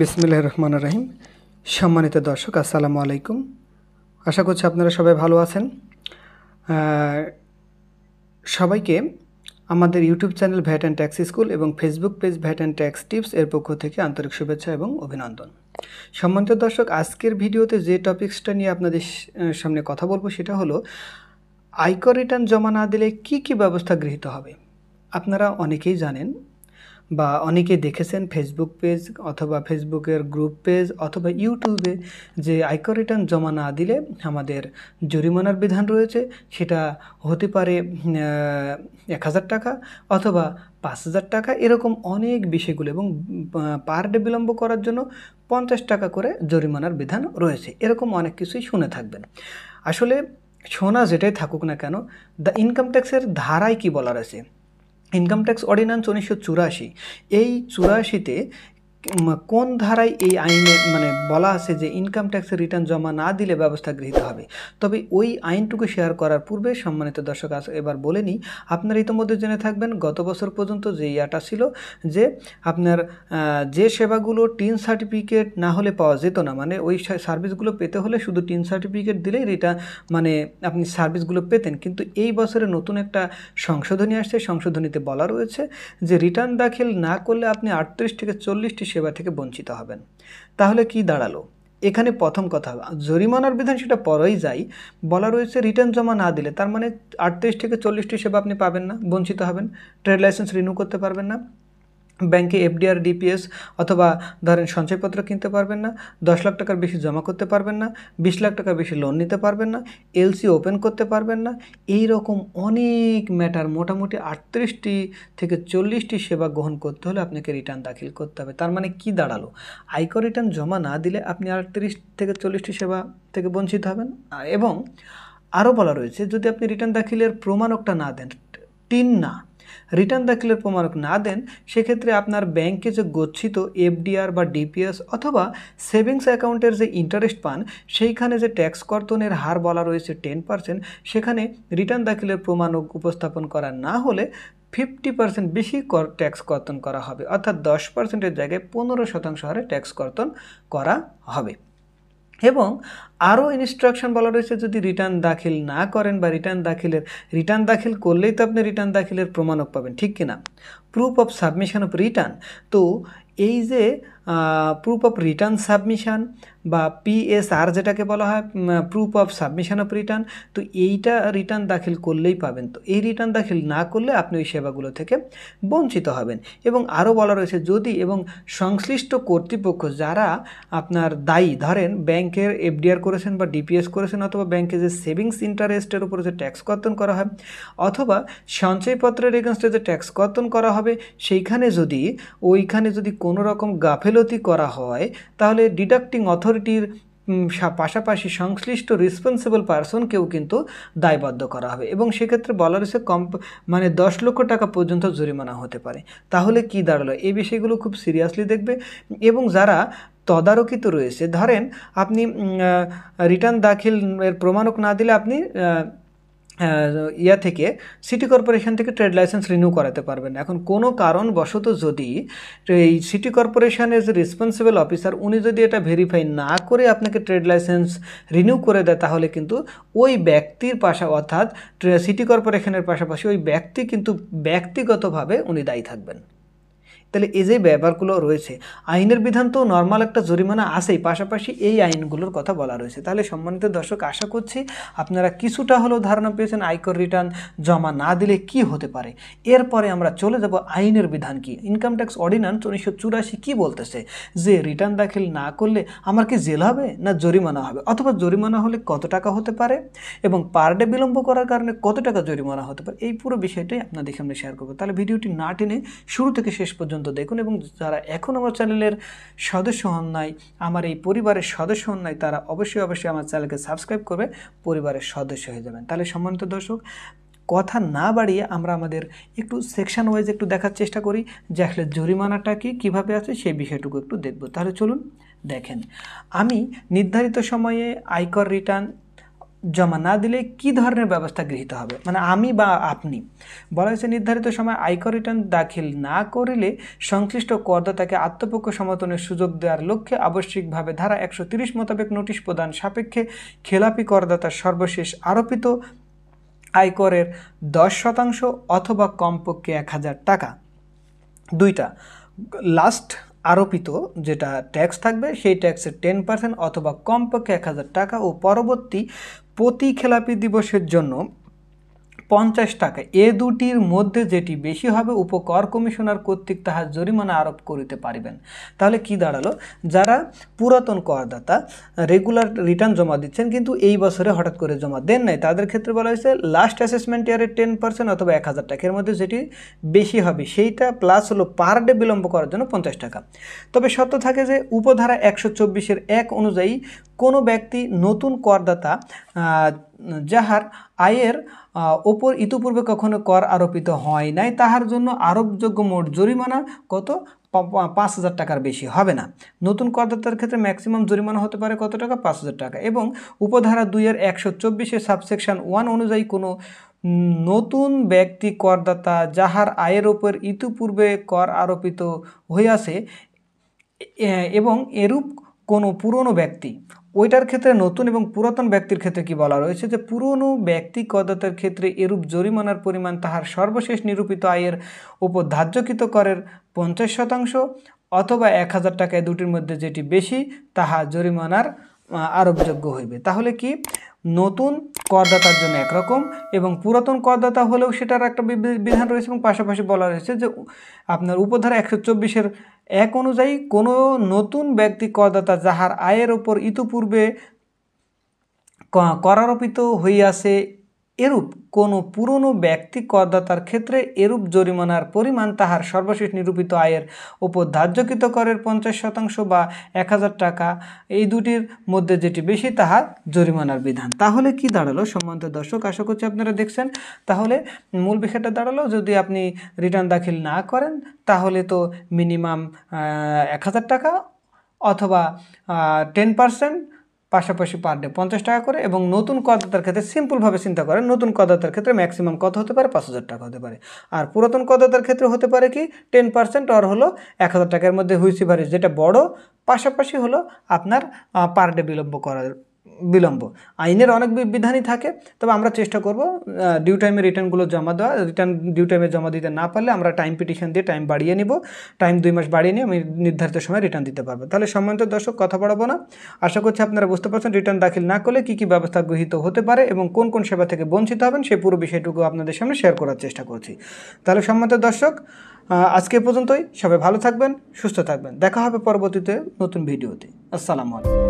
বিসমিল্লাহ রহমান রাহিম সম্মানিত দর্শক আসসালামু আলাইকুম আশা করছি আপনারা সবাই ভালো আছেন সবাইকে আমাদের YouTube channel VAT and tax school এবং Facebook page VAT and tax tips এর পক্ষ থেকে আন্তরিক শুভেচ্ছা এবং অভিনন্দন সম্মানিত দর্শক আজকের ভিডিওতে যে টপিক্সটা নিয়ে আপনাদের সামনে কথা বলবো সেটা হলো আয়কর রিটার্ন জমা না দিলে কি কি ব্যবস্থা গৃহীত হবে আপনারা অনেকেই জানেন বা অনেকে দেখেছেন ফেসবুক পেজ অথবা ফেসবুকের গ্রুপ পেজ অথবা ইউটিউবে যে আয়কর রিটার্ন জমা না দিলে আমাদের জরিমানার বিধান রয়েছে সেটা হতে পারে এক হাজার টাকা অথবা পাঁচ হাজার টাকা এরকম অনেক বিষয়গুলো এবং পার ডে বিলম্ব করার জন্য পঞ্চাশ টাকা করে জরিমানার বিধান রয়েছে এরকম অনেক কিছুই শুনে থাকবেন আসলে শোনা যেটাই থাকুক না কেন দ্য ইনকাম ট্যাক্সের ধারায় কি বলার আছে ইনকাম ট্যাক্স অর্ডিন্যান্স উনিশশো চুরাশি এই চুরাশিতে কোন ধারায় এই আইনে মানে বলা আছে যে ইনকাম ট্যাক্সের রিটার্ন জমা না দিলে ব্যবস্থা গৃহীত হবে তবে ওই আইনটুকু শেয়ার করার পূর্বে সম্মানিত দর্শক এবার বলে নিই আপনারা ইতিমধ্যে জেনে থাকবেন গত বছর পর্যন্ত যে ইয়াটা ছিল যে আপনার যে সেবাগুলো টিন সার্টিফিকেট না হলে পাওয়া যেত না মানে ওই সার্ভিসগুলো পেতে হলে শুধু টিন সার্টিফিকেট দিলেই রিটার্ন মানে আপনি সার্ভিসগুলো পেতেন কিন্তু এই বছরে নতুন একটা সংশোধনী আসছে সংশোধনীতে বলা রয়েছে যে রিটার্ন দাখিল না করলে আপনি আটত্রিশ থেকে চল্লিশটি সেবা থেকে বঞ্চিত হবেন তাহলে কি দাঁড়ালো এখানে প্রথম কথা জরিমানার বিধান সেটা পরেই যাই বলা রয়েছে রিটার্ন জমা না দিলে তার মানে আটত্রিশ থেকে চল্লিশটি সেবা আপনি পাবেন না বঞ্চিত হবেন ট্রেড লাইসেন্স রিনিউ করতে পারবেন না ব্যাংকে এফডিআর ডিপিএস অথবা ধরেন সঞ্চয়পত্র কিনতে পারবেন না দশ লাখ টাকার বেশি জমা করতে পারবেন না বিশ লাখ টাকা বেশি লোন নিতে পারবেন না এলসি ওপেন করতে পারবেন না এই রকম অনেক ম্যাটার মোটামুটি আটত্রিশটি থেকে চল্লিশটি সেবা গ্রহণ করতে হলে আপনাকে রিটার্ন দাখিল করতে হবে তার মানে কি দাঁড়ালো আয়কর রিটার্ন জমা না দিলে আপনি আটত্রিশ থেকে চল্লিশটি সেবা থেকে বঞ্চিত হবেন এবং আরও বলা রয়েছে যদি আপনি রিটার্ন দাখিলের প্রমাণকটা না দেন টিন না রিটার্ন দাখিলের প্রমাণক না দেন সেক্ষেত্রে আপনার ব্যাংকে যে গচ্ছিত এফডিআর বা ডিপিএস অথবা সেভিংস অ্যাকাউন্টের যে ইন্টারেস্ট পান সেইখানে যে ট্যাক্স কর্তনের হার বলা রয়েছে টেন পার্সেন্ট সেখানে রিটার্ন দাখিলের প্রমাণক উপস্থাপন করা না হলে ফিফটি পার্সেন্ট বেশি কর ট্যাক্স কর্তন করা হবে অর্থাৎ দশ পার্সেন্টের জায়গায় পনেরো শতাংশ হারে ট্যাক্স কর্তন করা হবে এবং আরও ইনস্ট্রাকশন বলা রয়েছে যদি রিটার্ন দাখিল না করেন বা রিটার্ন দাখিলের রিটার্ন দাখিল করলেই তো আপনি রিটার্ন দাখিলের প্রমাণক পাবেন ঠিক কিনা proof of submission of return তো এই যে প্রুফ অফ রিটার্ন সাবমিশান বা পিএসআর যেটাকে বলা হয় proof of submission of return তো এইটা রিটার্ন দাখিল করলেই পাবেন তো এই রিটার্ন দাখিল না করলে আপনি ওই সেবাগুলো থেকে বঞ্চিত হবেন এবং আরও বলা রয়েছে যদি এবং সংশ্লিষ্ট কর্তৃপক্ষ যারা আপনার দায়ী ধরেন ব্যাংকের এফডিআর করেছেন বা ডিপিএস করেছেন অথবা ব্যাংকে যে সেভিংস ইন্টারেস্টের উপরে যে ট্যাক্স কর্তন করা হয় অথবা সঞ্চয়পত্রের এগেনস্টে যে ট্যাক্স কর্তন করা হবে সেইখানে যদি ওইখানে যদি কোনো রকম গাফেল গাফেলতি করা হয় তাহলে ডিডাক্টিং অথরিটির পাশাপাশি সংশ্লিষ্ট রেসপন্সিবল পার্সনকেও কিন্তু দায়বদ্ধ করা হবে এবং সেক্ষেত্রে বলা রয়েছে কম মানে দশ লক্ষ টাকা পর্যন্ত জরিমানা হতে পারে তাহলে কি দাঁড়ালো এই বিষয়গুলো খুব সিরিয়াসলি দেখবে এবং যারা তদারকিত রয়েছে ধরেন আপনি রিটার্ন দাখিল এর প্রমাণক না দিলে আপনি ইয়া থেকে সিটি কর্পোরেশন থেকে ট্রেড লাইসেন্স রিনিউ করাতে পারবেন এখন কোনো কারণবশত যদি এই সিটি কর্পোরেশনের যে রেসপন্সিবল অফিসার উনি যদি এটা ভেরিফাই না করে আপনাকে ট্রেড লাইসেন্স রিনিউ করে দেয় তাহলে কিন্তু ওই ব্যক্তির পাশা অর্থাৎ সিটি কর্পোরেশনের পাশাপাশি ওই ব্যক্তি কিন্তু ব্যক্তিগতভাবে উনি দায়ী থাকবেন তাহলে এই যে ব্যাপারগুলো রয়েছে আইনের বিধান তো নর্মাল একটা জরিমানা আছেই পাশাপাশি এই আইনগুলোর কথা বলা রয়েছে তাহলে সম্মানিত দর্শক আশা করছি আপনারা কিছুটা হলেও ধারণা পেয়েছেন আয়কর রিটার্ন জমা না দিলে কি হতে পারে এরপরে আমরা চলে যাব আইনের বিধান কি ইনকাম ট্যাক্স অর্ডিন্যান্স উনিশশো চুরাশি কী বলতেছে যে রিটার্ন দাখিল না করলে আমার কি জেল হবে না জরিমানা হবে অথবা জরিমানা হলে কত টাকা হতে পারে এবং পার ডে বিলম্ব করার কারণে কত টাকা জরিমানা হতে পারে এই পুরো বিষয়টাই আপনাদের সামনে শেয়ার করবো তাহলে ভিডিওটি না টেনে শুরু থেকে শেষ পর্যন্ত পর্যন্ত দেখুন এবং যারা এখন আমার চ্যানেলের সদস্য হন নাই আমার এই পরিবারের সদস্য হন নাই তারা অবশ্যই অবশ্যই আমার চ্যানেলকে সাবস্ক্রাইব করবে পরিবারের সদস্য হয়ে যাবেন তাহলে সম্মানিত দর্শক কথা না বাড়িয়ে আমরা আমাদের একটু সেকশন ওয়াইজ একটু দেখার চেষ্টা করি যে আসলে জরিমানাটা কি কীভাবে আছে সেই বিষয়টুকু একটু দেখব তাহলে চলুন দেখেন আমি নির্ধারিত সময়ে আয়কর রিটার্ন জমা না দিলে কি ধরনের ব্যবস্থা গৃহীত হবে মানে আমি বা আপনি বলা হয়েছে নির্ধারিত সময় আয়কর রিটার্ন দাখিল না করিলে সংশ্লিষ্ট করদাতাকে আত্মপক্ষ সমর্থনের সুযোগ দেওয়ার লক্ষ্যে আবশ্যিকভাবে ধারা একশো তিরিশ মোতাবেক নোটিশ প্রদান সাপেক্ষে খেলাপি করদাতার সর্বশেষ আরোপিত আয়করের দশ শতাংশ অথবা কমপক্ষে এক হাজার টাকা দুইটা লাস্ট আরোপিত যেটা ট্যাক্স থাকবে সেই ট্যাক্সের টেন পার্সেন্ট অথবা কমপক্ষে এক হাজার টাকা ও পরবর্তী প্রতি খেলাপি দিবসের জন্য পঞ্চাশ টাকা এ দুটির মধ্যে যেটি বেশি হবে উপকর কমিশনার কর্তৃক তাহার জরিমানা আরোপ করিতে পারিবেন তাহলে কি দাঁড়ালো যারা পুরাতন করদাতা রেগুলার রিটার্ন জমা দিচ্ছেন কিন্তু এই বছরে হঠাৎ করে জমা দেন নাই তাদের ক্ষেত্রে বলা হয়েছে লাস্ট অ্যাসেসমেন্ট ইয়ারের টেন পার্সেন্ট অথবা এক হাজার টাকার মধ্যে যেটি বেশি হবে সেইটা প্লাস হলো পার ডে বিলম্ব করার জন্য পঞ্চাশ টাকা তবে সত্য থাকে যে উপধারা একশো চব্বিশের এক অনুযায়ী কোনো ব্যক্তি নতুন করদাতা যাহার আয়ের ওপর ইতিপূর্বে কখনো কর আরোপিত হয় নাই তাহার জন্য আরোপযোগ্য মোট জরিমানা কত পাঁচ হাজার টাকার বেশি হবে না নতুন করদাতার ক্ষেত্রে ম্যাক্সিমাম জরিমানা হতে পারে কত টাকা পাঁচ হাজার টাকা এবং উপধারা দুই এর একশো চব্বিশের সাবসেকশন ওয়ান অনুযায়ী কোনো নতুন ব্যক্তি করদাতা যাহার আয়ের ওপর ইতিপূর্বে কর আরোপিত হইয়াছে এবং এরূপ কোনো পুরনো ব্যক্তি ওইটার ক্ষেত্রে নতুন এবং পুরাতন ব্যক্তির ক্ষেত্রে কি বলা রয়েছে যে পুরনো ব্যক্তি কদাতের ক্ষেত্রে এরূপ জরিমানার পরিমাণ তাহার সর্বশেষ নিরূপিত আয়ের উপর ধার্যকৃত করের পঞ্চাশ শতাংশ অথবা এক হাজার টাকায় দুটির মধ্যে যেটি বেশি তাহা জরিমানার আরোপযোগ্য হইবে তাহলে কি নতুন করদাতার জন্য একরকম এবং পুরাতন করদাতা হলেও সেটার একটা বিধান রয়েছে এবং পাশাপাশি বলা রয়েছে যে আপনার উপধারা একশো চব্বিশের এক অনুযায়ী কোনো নতুন ব্যক্তি করদাতা যাহার আয়ের ওপর ইতিপূর্বে করারোপিত হইয়াছে এরূপ কোনো পুরনো ব্যক্তি করদাতার ক্ষেত্রে এরূপ জরিমানার পরিমাণ তাহার সর্বশেষ নিরূপিত আয়ের ওপর ধার্যকৃত করের পঞ্চাশ শতাংশ বা এক হাজার টাকা এই দুটির মধ্যে যেটি বেশি তাহার জরিমানার বিধান তাহলে কি দাঁড়ালো সম্বন্ধে দর্শক আশা করছি আপনারা দেখছেন তাহলে মূল বিষয়টা দাঁড়ালো যদি আপনি রিটার্ন দাখিল না করেন তাহলে তো মিনিমাম এক হাজার টাকা অথবা টেন পারসেন্ট পাশাপাশি পার ডে পঞ্চাশ টাকা করে এবং নতুন করদাতার ক্ষেত্রে সিম্পলভাবে চিন্তা করেন নতুন করদাতার ক্ষেত্রে ম্যাক্সিমাম কত হতে পারে পাঁচ হাজার টাকা হতে পারে আর পুরাতন করদাতার ক্ষেত্রে হতে পারে কি টেন পার্সেন্ট অর হলো এক হাজার টাকার মধ্যে হুইসিভারেজ যেটা বড় পাশাপাশি হলো আপনার পার ডে বিলম্ব করার বিলম্ব আইনের অনেক বিধানই থাকে তবে আমরা চেষ্টা করব ডিউ টাইমে রিটার্নগুলো জমা দেওয়া রিটার্ন ডিউ টাইমে জমা দিতে না পারলে আমরা টাইম পিটিশন দিয়ে টাইম বাড়িয়ে নিব টাইম দুই মাস বাড়িয়ে নিয়ে আমি নির্ধারিত সময় রিটার্ন দিতে পারবো তাহলে সম্মানিত দর্শক কথা বাড়াবো না আশা করছি আপনারা বুঝতে পারছেন রিটার্ন দাখিল না করলে কী কী ব্যবস্থা গৃহীত হতে পারে এবং কোন কোন সেবা থেকে বঞ্চিত হবেন সেই পুরো বিষয়টুকু আপনাদের সামনে শেয়ার করার চেষ্টা করছি তাহলে সম্মানিত দর্শক আজকে পর্যন্তই সবাই ভালো থাকবেন সুস্থ থাকবেন দেখা হবে পরবর্তীতে নতুন ভিডিওতে আসসালামু আলাইকুম